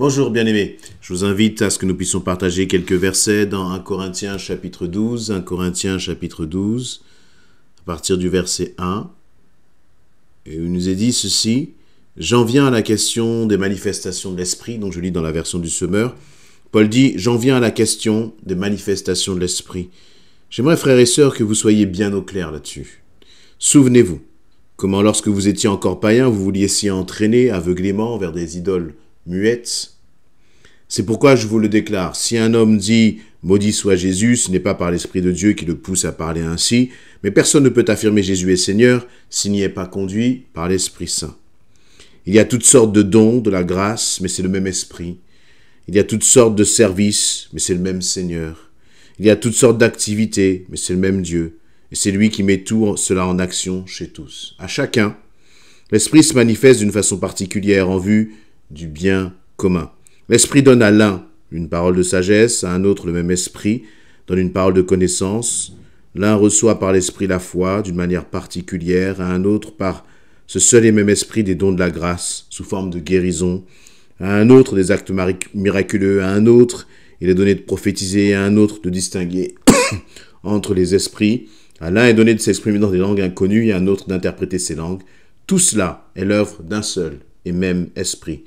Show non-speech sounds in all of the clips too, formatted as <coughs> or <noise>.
Bonjour bien-aimés, je vous invite à ce que nous puissions partager quelques versets dans 1 Corinthiens chapitre 12, 1 Corinthiens chapitre 12, à partir du verset 1. Et il nous est dit ceci, j'en viens à la question des manifestations de l'esprit, donc je lis dans la version du semeur. Paul dit, j'en viens à la question des manifestations de l'esprit. J'aimerais frères et sœurs que vous soyez bien au clair là-dessus. Souvenez-vous, comment lorsque vous étiez encore païens, vous vouliez s'y entraîner aveuglément vers des idoles muette. C'est pourquoi je vous le déclare, si un homme dit Maudit soit Jésus, ce n'est pas par l'Esprit de Dieu qui le pousse à parler ainsi, mais personne ne peut affirmer Jésus est Seigneur s'il n'y est pas conduit par l'Esprit Saint. Il y a toutes sortes de dons, de la grâce, mais c'est le même Esprit. Il y a toutes sortes de services, mais c'est le même Seigneur. Il y a toutes sortes d'activités, mais c'est le même Dieu. Et c'est lui qui met tout cela en action chez tous. À chacun, l'Esprit se manifeste d'une façon particulière en vue du bien commun. L'esprit donne à l'un une parole de sagesse, à un autre le même esprit donne une parole de connaissance. L'un reçoit par l'esprit la foi d'une manière particulière, à un autre par ce seul et même esprit des dons de la grâce sous forme de guérison, à un autre des actes miraculeux, à un autre il est donné de prophétiser, à un autre de distinguer <coughs> entre les esprits, à l'un est donné de s'exprimer dans des langues inconnues et à un autre d'interpréter ces langues. Tout cela est l'œuvre d'un seul et même esprit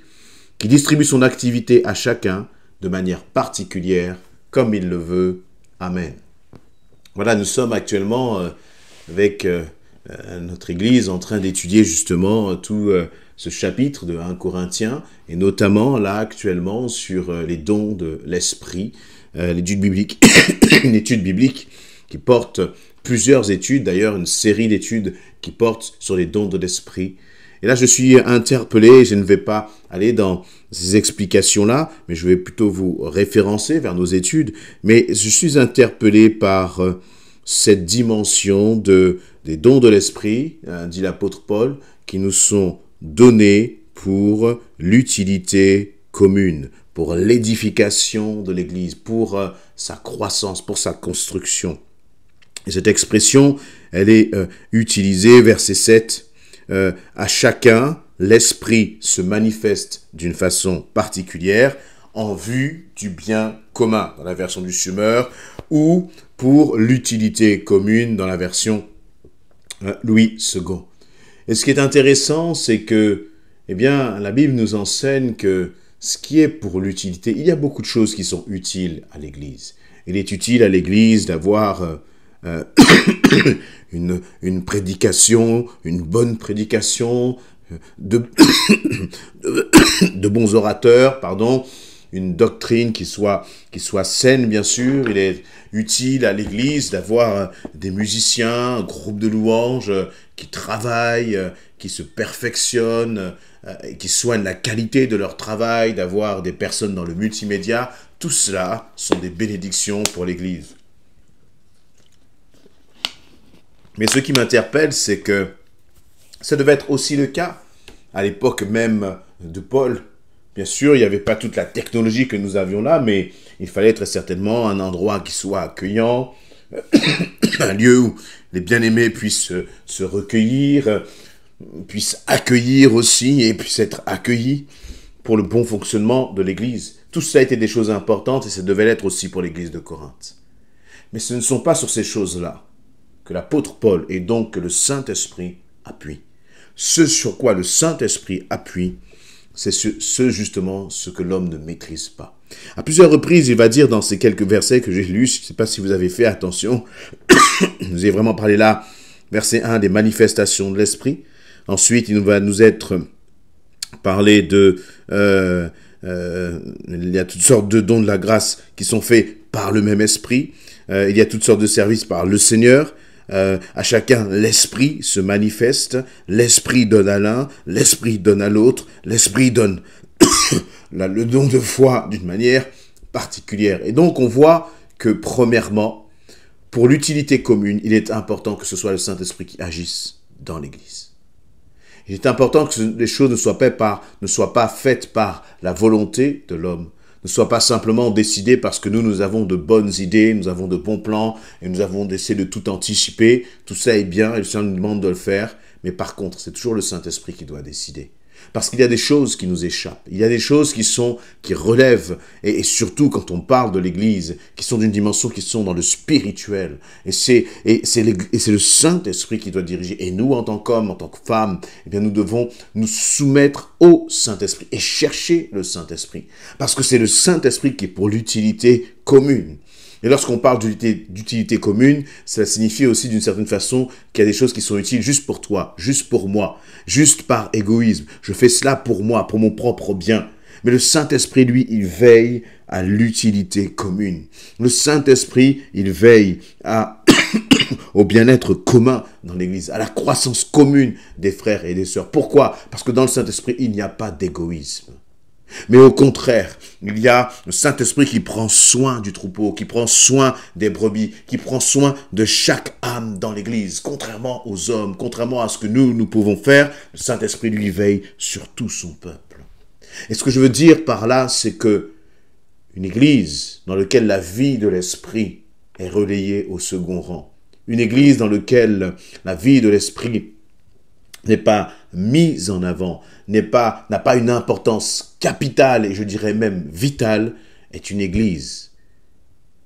qui distribue son activité à chacun de manière particulière, comme il le veut. Amen. Voilà, nous sommes actuellement euh, avec euh, euh, notre Église en train d'étudier justement tout ce chapitre de 1 Corinthiens, et notamment là actuellement sur les dons de l'esprit, l'étude biblique, <coughs> une étude biblique qui porte plusieurs études, d'ailleurs une série d'études qui portent sur les dons de l'esprit, et là, je suis interpellé, je ne vais pas aller dans ces explications-là, mais je vais plutôt vous référencer vers nos études. Mais je suis interpellé par euh, cette dimension de, des dons de l'esprit, hein, dit l'apôtre Paul, qui nous sont donnés pour l'utilité commune, pour l'édification de l'Église, pour euh, sa croissance, pour sa construction. Et cette expression, elle est euh, utilisée, verset 7, euh, à chacun, l'esprit se manifeste d'une façon particulière en vue du bien commun dans la version du sumeur ou pour l'utilité commune dans la version euh, Louis II. Et ce qui est intéressant, c'est que, eh bien, la Bible nous enseigne que ce qui est pour l'utilité, il y a beaucoup de choses qui sont utiles à l'Église. Il est utile à l'Église d'avoir euh, <coughs> une, prédication, une bonne prédication, euh, de, <coughs> de bons orateurs, pardon, une doctrine qui soit, qui soit saine, bien sûr. Il est utile à l'Église d'avoir euh, des musiciens, un groupe de louanges euh, qui travaillent, qui se perfectionnent, qui soignent la qualité de leur travail, d'avoir des personnes dans le multimédia. Tout cela sont des bénédictions pour l'Église. Mais ce qui m'interpelle, c'est que ça devait être aussi le cas à l'époque même de Paul. Bien sûr, il n'y avait pas toute la technologie que nous avions là, mais il fallait très certainement un endroit qui soit accueillant, <coughs> un lieu où les bien-aimés puissent se recueillir, puissent accueillir aussi et puissent être accueillis pour le bon fonctionnement de l'Église. Tout ça était des choses importantes et ça devait l'être aussi pour l'Église de Corinthe. Mais ce ne sont pas sur ces choses-là que l'apôtre Paul et donc que le Saint-Esprit appuie. Ce sur quoi le Saint-Esprit appuie, c'est ce, justement ce que l'homme ne maîtrise pas. À plusieurs reprises, il va dire dans ces quelques versets que j'ai lus, je ne sais pas si vous avez fait attention, vous <coughs> ai vraiment parlé là, verset 1, des manifestations de l'Esprit. Ensuite, il va nous être parlé de... Euh, euh, il y a toutes sortes de dons de la grâce qui sont faits par le même esprit. Euh, il y a toutes sortes de services par le Seigneur. Euh, à chacun, l'esprit se manifeste, l'esprit donne à l'un, l'esprit donne à l'autre, l'esprit donne <coughs> le don de foi d'une manière particulière. Et donc on voit que premièrement, pour l'utilité commune, il est important que ce soit le Saint-Esprit qui agisse dans l'Église. Il est important que les choses ne soient pas, ne soient pas faites par la volonté de l'homme, ne soit pas simplement décidé parce que nous, nous avons de bonnes idées, nous avons de bons plans et nous avons essayé de tout anticiper. Tout ça est bien et le Seigneur nous demande de le faire. Mais par contre, c'est toujours le Saint-Esprit qui doit décider. Parce qu'il y a des choses qui nous échappent, il y a des choses qui sont, qui relèvent, et, surtout quand on parle de l'Église, qui sont d'une dimension qui sont dans le spirituel. Et c'est, le Saint-Esprit qui doit diriger. Et nous, en tant qu'hommes, en tant que femmes, eh bien, nous devons nous soumettre au Saint-Esprit et chercher le Saint-Esprit. Parce que c'est le Saint-Esprit qui est pour l'utilité commune. Et lorsqu'on parle d'utilité commune, ça signifie aussi d'une certaine façon qu'il y a des choses qui sont utiles juste pour toi, juste pour moi, juste par égoïsme. Je fais cela pour moi, pour mon propre bien. Mais le Saint-Esprit, lui, il veille à l'utilité commune. Le Saint-Esprit, il veille <coughs> au bien-être commun dans l'Église, à la croissance commune des frères et des sœurs. Pourquoi Parce que dans le Saint-Esprit, il n'y a pas d'égoïsme. Mais au contraire, il y a le Saint-Esprit qui prend soin du troupeau, qui prend soin des brebis, qui prend soin de chaque âme dans l'Église. Contrairement aux hommes, contrairement à ce que nous, nous pouvons faire, le Saint-Esprit lui veille sur tout son peuple. Et ce que je veux dire par là, c'est que une Église dans laquelle la vie de l'Esprit est relayée au second rang, une Église dans laquelle la vie de l'Esprit n'est pas mise en avant, n'est pas, n'a pas une importance capitale et je dirais même vitale, est une église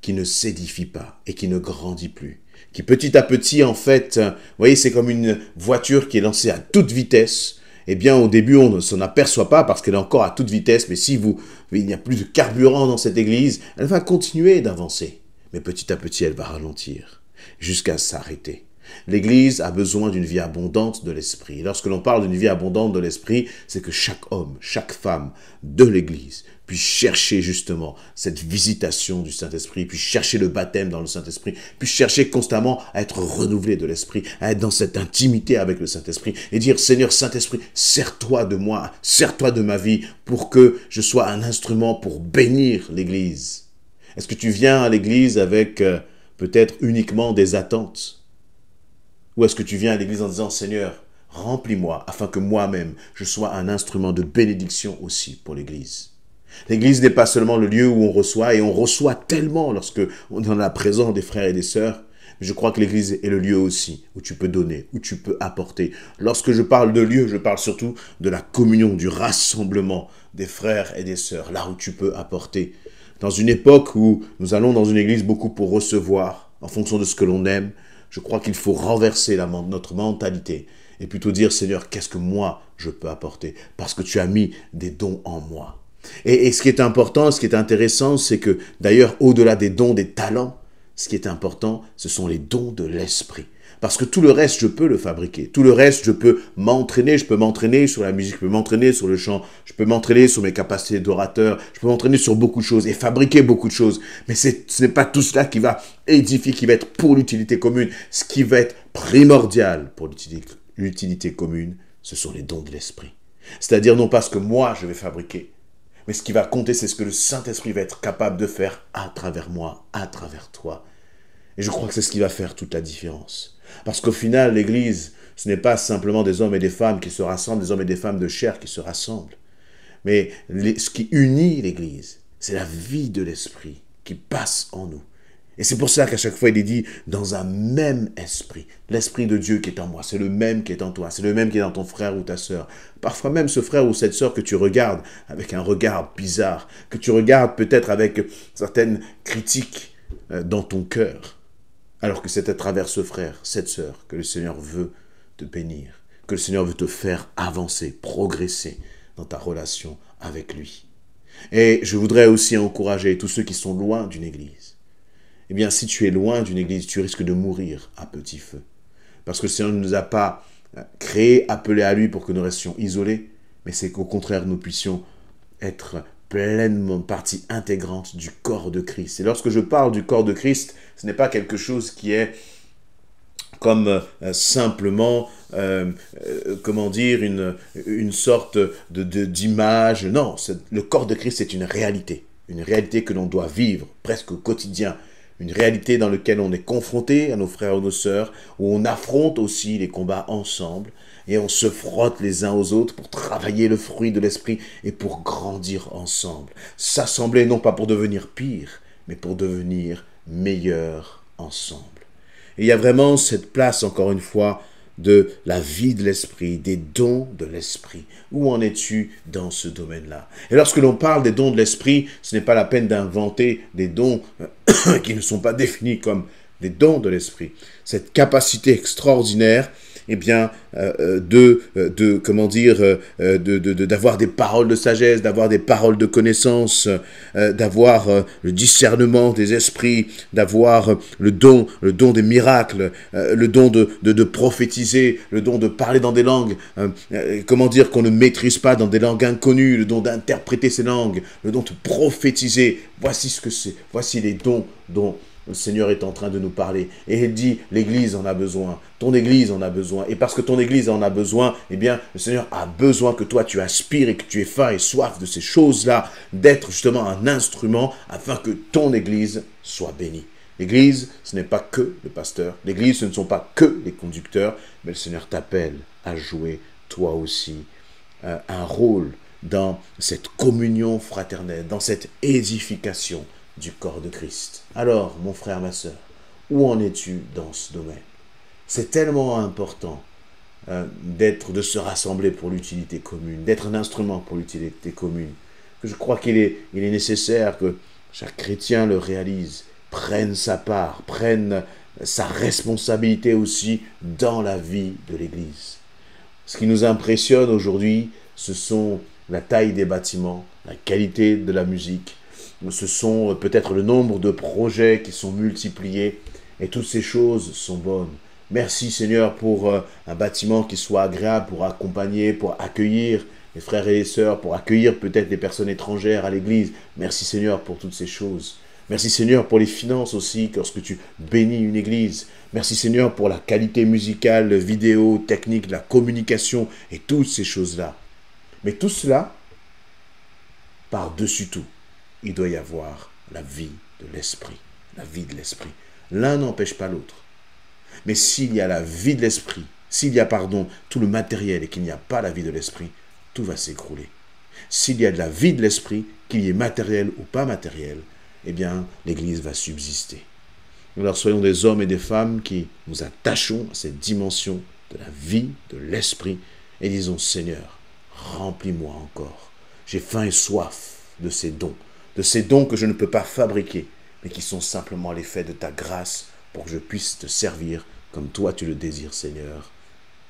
qui ne s'édifie pas et qui ne grandit plus. Qui petit à petit, en fait, euh, vous voyez, c'est comme une voiture qui est lancée à toute vitesse. Eh bien, au début, on ne s'en aperçoit pas parce qu'elle est encore à toute vitesse, mais si vous, il n'y a plus de carburant dans cette église, elle va continuer d'avancer. Mais petit à petit, elle va ralentir jusqu'à s'arrêter. L'Église a besoin d'une vie abondante de l'esprit. Lorsque l'on parle d'une vie abondante de l'esprit, c'est que chaque homme, chaque femme de l'Église puisse chercher justement cette visitation du Saint-Esprit, puisse chercher le baptême dans le Saint-Esprit, puisse chercher constamment à être renouvelé de l'Esprit, à être dans cette intimité avec le Saint-Esprit et dire Seigneur Saint-Esprit, sers-toi de moi, sers-toi de ma vie pour que je sois un instrument pour bénir l'Église. Est-ce que tu viens à l'Église avec euh, peut-être uniquement des attentes ou est-ce que tu viens à l'église en disant, Seigneur, remplis-moi afin que moi-même, je sois un instrument de bénédiction aussi pour l'église L'église n'est pas seulement le lieu où on reçoit, et on reçoit tellement lorsque on est dans la présence des frères et des sœurs, je crois que l'église est le lieu aussi où tu peux donner, où tu peux apporter. Lorsque je parle de lieu, je parle surtout de la communion, du rassemblement des frères et des sœurs, là où tu peux apporter. Dans une époque où nous allons dans une église beaucoup pour recevoir, en fonction de ce que l'on aime, je crois qu'il faut renverser notre mentalité et plutôt dire Seigneur, qu'est-ce que moi je peux apporter Parce que tu as mis des dons en moi. et ce qui est important, ce qui est intéressant, c'est que d'ailleurs, au-delà des dons, des talents, ce qui est important, ce sont les dons de l'esprit. Parce que tout le reste, je peux le fabriquer. Tout le reste, je peux m'entraîner. Je peux m'entraîner sur la musique, je peux m'entraîner sur le chant, je peux m'entraîner sur mes capacités d'orateur, je peux m'entraîner sur beaucoup de choses et fabriquer beaucoup de choses. Mais ce n'est pas tout cela qui va édifier, qui va être pour l'utilité commune. Ce qui va être primordial pour l'utilité commune, ce sont les dons de l'esprit. C'est-à-dire non pas ce que moi je vais fabriquer, mais ce qui va compter, c'est ce que le Saint-Esprit va être capable de faire à travers moi, à travers toi. Et je crois que c'est ce qui va faire toute la différence. Parce qu'au final, l'Église, ce n'est pas simplement des hommes et des femmes qui se rassemblent, des hommes et des femmes de chair qui se rassemblent. Mais ce qui unit l'Église, c'est la vie de l'Esprit qui passe en nous. Et c'est pour ça qu'à chaque fois, il est dit dans un même esprit. L'esprit de Dieu qui est en moi, c'est le même qui est en toi, c'est le même qui est dans ton frère ou ta sœur. Parfois même ce frère ou cette sœur que tu regardes avec un regard bizarre, que tu regardes peut-être avec certaines critiques euh, dans ton cœur. Alors que c'est à travers ce frère, cette sœur, que le Seigneur veut te bénir, que le Seigneur veut te faire avancer, progresser dans ta relation avec lui. Et je voudrais aussi encourager tous ceux qui sont loin d'une église. Eh bien, si tu es loin d'une église, tu risques de mourir à petit feu. Parce que le Seigneur ne nous a pas euh, créés, appelés à lui pour que nous restions isolés, mais c'est qu'au contraire, nous puissions être pleinement partie intégrante du corps de Christ. Et lorsque je parle du corps de Christ, ce n'est pas quelque chose qui est comme euh, simplement, euh, euh, comment dire, une, sorte d'image. De, non, le corps de Christ c'est une réalité, une réalité que l'on doit vivre presque au quotidien une réalité dans laquelle on est confronté à nos frères et nos sœurs, où on affronte aussi les combats ensemble, et on se frotte les uns aux autres pour travailler le fruit de l'esprit et pour grandir ensemble, s'assembler non pas pour devenir pire, mais pour devenir meilleur ensemble. Et il y a vraiment cette place, encore une fois, de la vie de l'esprit, des dons de l'esprit. Où en es-tu dans ce domaine-là Et lorsque l'on parle des dons de l'esprit, ce n'est pas la peine d'inventer des dons <coughs> qui ne sont pas définis comme des dons de l'esprit. Cette capacité extraordinaire eh bien, euh, euh, euh, de, comment dire, d'avoir des paroles de sagesse, d'avoir des paroles de connaissance, d'avoir le discernement des esprits, d'avoir le don, le don des miracles, le don de, de, prophétiser, le don de parler dans des langues, comment dire, qu'on ne maîtrise pas dans des langues inconnues, le don d'interpréter ces langues, le don de prophétiser. Voici ce que c'est, voici les dons dont le Seigneur est en train de nous parler. Et il dit, l'Église en a besoin. Ton Église en a besoin. Et parce que ton Église en a besoin, eh bien, le Seigneur a besoin que toi, tu aspires et que tu aies faim et soif de ces choses-là, d'être justement un instrument afin que ton Église soit bénie. L'Église, ce n'est pas que le pasteur. L'Église, ce ne sont pas que les conducteurs. Mais le Seigneur t'appelle à jouer, toi aussi, euh, un rôle dans cette communion fraternelle, dans cette édification du corps de Christ. Alors, mon frère, ma soeur, où en es-tu dans ce domaine C'est tellement important euh, d'être, de se rassembler pour l'utilité commune, d'être un instrument pour l'utilité commune. Que je crois qu'il il est nécessaire que chaque chrétien le réalise, prenne sa part, prenne sa responsabilité aussi dans la vie de l'Église. Ce qui nous impressionne aujourd'hui, ce sont la taille des bâtiments, la qualité de la musique, ce sont euh, peut-être le nombre de projets qui sont multipliés, et toutes ces choses sont bonnes. Merci Seigneur pour euh, un bâtiment qui soit agréable, pour accompagner, pour accueillir les frères et les sœurs, pour accueillir peut-être des personnes étrangères à l'Église. Merci Seigneur pour toutes ces choses. Merci Seigneur pour les finances aussi, lorsque tu bénis une église. Merci Seigneur pour la qualité musicale, vidéo, technique, la communication et toutes ces choses-là. Mais tout cela, par-dessus tout, il doit y avoir la vie de l'esprit. La vie de l'esprit. L'un n'empêche pas l'autre. Mais s'il y a la vie de l'esprit, s'il y a, pardon, tout le matériel et qu'il n'y a pas la vie de l'esprit, tout va s'écrouler. S'il y a de la vie de l'esprit, qu'il y ait matériel ou pas matériel, eh bien, l'Église va subsister. Alors soyons des hommes et des femmes qui nous attachons à cette dimension de la vie, de l'esprit, et disons, Seigneur, remplis-moi encore. J'ai faim et soif de ces dons, de ces dons que je ne peux pas fabriquer, mais qui sont simplement l'effet de ta grâce pour que je puisse te servir comme toi tu le désires, Seigneur.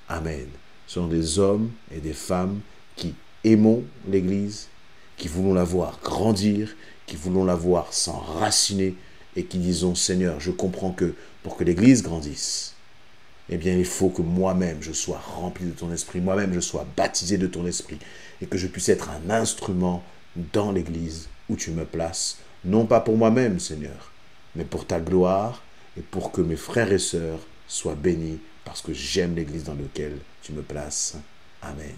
Amen. Ce sont des hommes et des femmes qui aimons l'Église, qui voulons la voir grandir, qui voulons la voir s'enraciner et qui disons, Seigneur, je comprends que pour que l'Église grandisse, eh bien, il faut que moi-même je sois rempli de ton esprit, moi-même je sois baptisé de ton esprit, et que je puisse être un instrument dans l'Église où tu me places, non pas pour moi-même, Seigneur, mais pour ta gloire et pour que mes frères et sœurs soient bénis parce que j'aime l'Église dans laquelle tu me places. Amen.